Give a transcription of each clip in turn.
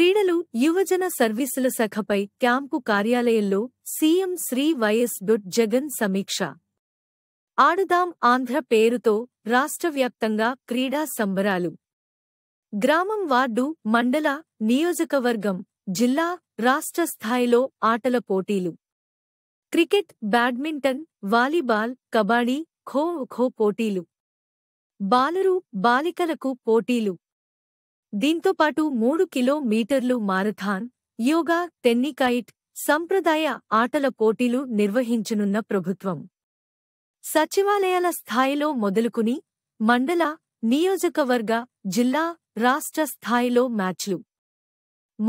క్రీడలు యువజన సర్వీసుల శాఖపై క్యాంపు కార్యాలయంలో CM Shri YS dot Jagan సమీక్ష ఆడుదాం ఆంధ్ర పేరుతో రాష్ట్రవ్యాప్తంగా క్రీడా సంబరాలు గ్రామం వార్డు మండల నియోజకవర్గం జిల్లా రాష్ట్ర స్థాయిలో ఆటల పోటీలు cricket badminton volleyball kabaddi kho kho పోటీలు బాలురు బాలికలకు పోటీలు దీంతోపాటు మూడు కిలోమీటర్లు మారథాన్ యోగా టెన్నికైట్ సంప్రదాయ ఆటల పోటీలు నిర్వహించనున్న ప్రభుత్వం సచివాలయాల స్థాయిలో మొదలుకుని మండల నియోజకవర్గ జిల్లా రాష్ట్ర స్థాయిలో మ్యాచ్లు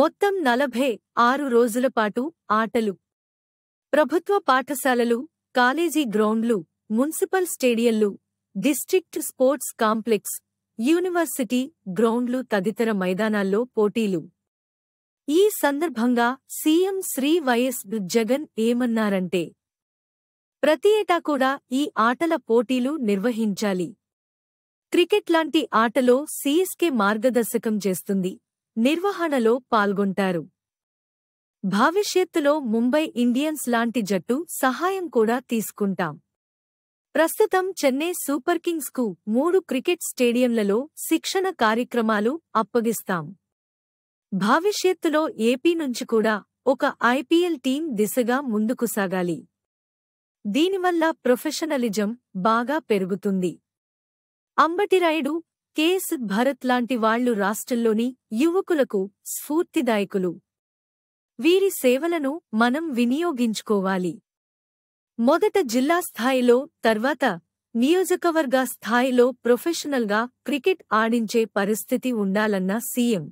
మొత్తం నలభై ఆరు రోజులపాటు ఆటలు ప్రభుత్వ పాఠశాలలు కాలేజీ గ్రౌండ్లు మున్సిపల్ స్టేడియంలు డిస్ట్రిక్ట్ స్పోర్ట్స్ కాంప్లెక్స్ యూనివర్సిటీ గ్రౌండ్లు తదితర మైదానాల్లో పోటీలు ఈ సందర్భంగా సీఎం శ్రీ వైఎస్ జగన్ ఏమన్నారంటే ప్రతి ఏటా కూడా ఈ ఆటల పోటీలు నిర్వహించాలి క్రికెట్ లాంటి ఆటలో సీఎస్కే మార్గదర్శకం చేస్తుంది నిర్వహణలో పాల్గొంటారు భవిష్యత్తులో ముంబై ఇండియన్స్ లాంటి జట్టు సహాయం కూడా తీసుకుంటాం ప్రస్తుతం చెన్నై సూపర్ కింగ్స్ కు మూడు క్రికెట్ స్టేడియంలలో శిక్షణ కార్యక్రమాలు అప్పగిస్తాం భవిష్యత్తులో ఏపీ నుంచి కూడా ఒక ఐపీఎల్ టీం దిశగా ముందుకు సాగాలి దీనివల్ల ప్రొఫెషనలిజం బాగా పెరుగుతుంది అంబటిరాయుడు కేఎస్ భరత్ లాంటి వాళ్లు రాష్ట్రంలోని యువకులకు స్ఫూర్తిదాయకులు వీరి సేవలను మనం వినియోగించుకోవాలి మొదట జిల్లా స్థాయిలో తర్వాత నియోజకవర్గ స్థాయిలో ప్రొఫెషనల్గా క్రికెట్ ఆడించే పరిస్థితి ఉండాలన్న సీఎం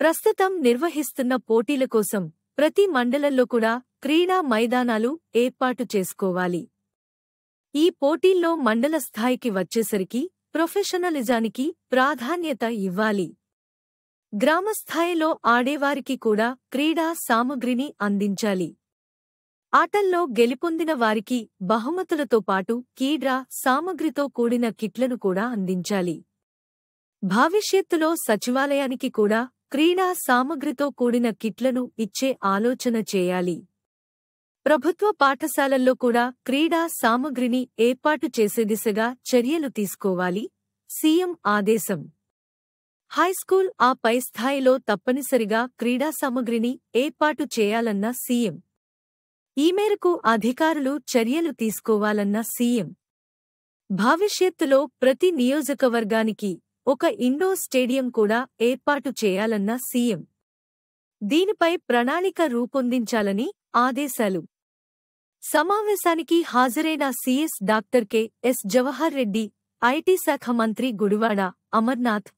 ప్రస్తుతం నిర్వహిస్తున్న పోటీల కోసం ప్రతి మండలంలో కూడా క్రీడా మైదానాలు ఏర్పాటు చేసుకోవాలి ఈ పోటీల్లో మండల స్థాయికి వచ్చేసరికి ప్రొఫెషనలిజానికి ప్రాధాన్యత ఇవ్వాలి గ్రామస్థాయిలో ఆడేవారికి కూడా క్రీడా సామగ్రిని అందించాలి ఆటల్లో గెలుపొందిన వారికి బహుమతులతో పాటు కీడ్రా సామగ్రితో కూడిన కిట్లను కూడా అందించాలి భవిష్యత్తులో సచివాలయానికి కూడా క్రీడా సామగ్రితో కూడిన కిట్లను ఇచ్చే ఆలోచన చేయాలి ప్రభుత్వ పాఠశాలల్లో కూడా క్రీడా సామగ్రిని ఏర్పాటు చేసే దిశగా చర్యలు తీసుకోవాలి సీఎం ఆదేశం హైస్కూల్ ఆ పై స్థాయిలో తప్పనిసరిగా క్రీడా సామగ్రిని ఏర్పాటు చేయాలన్న సీఎం ఈ మేరకు అధికారులు చర్యలు తీసుకోవాలన్న సీఎం భవిష్యత్తులో ప్రతి నియోజకవర్గానికి ఒక ఇండోర్ స్టేడియం కూడా ఏర్పాటు చేయాలన్న సీఎం దీనిపై ప్రణాళిక రూపొందించాలని ఆదేశాలు సమావేశానికి హాజరైన CS doctor K S Jawahar Reddy IT శాఖ మంత్రి గుడివాడ అమర్నాథ్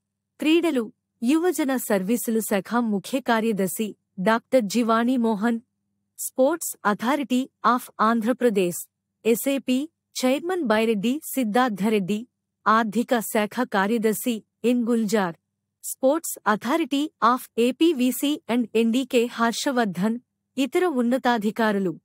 క్రీడలు యువజన సర్వీసులు శాఖ ముఖ్య కార్యదర్శి doctor G Vani Mohan sports authority of Andhra Pradesh SAP chairman Byreddy Siddharth Reddy आर्थिक शाखा कार्यदर्शी N Gulzar sports authority of APVC and NDK Harshavardhan इतर उन्नताधिकारू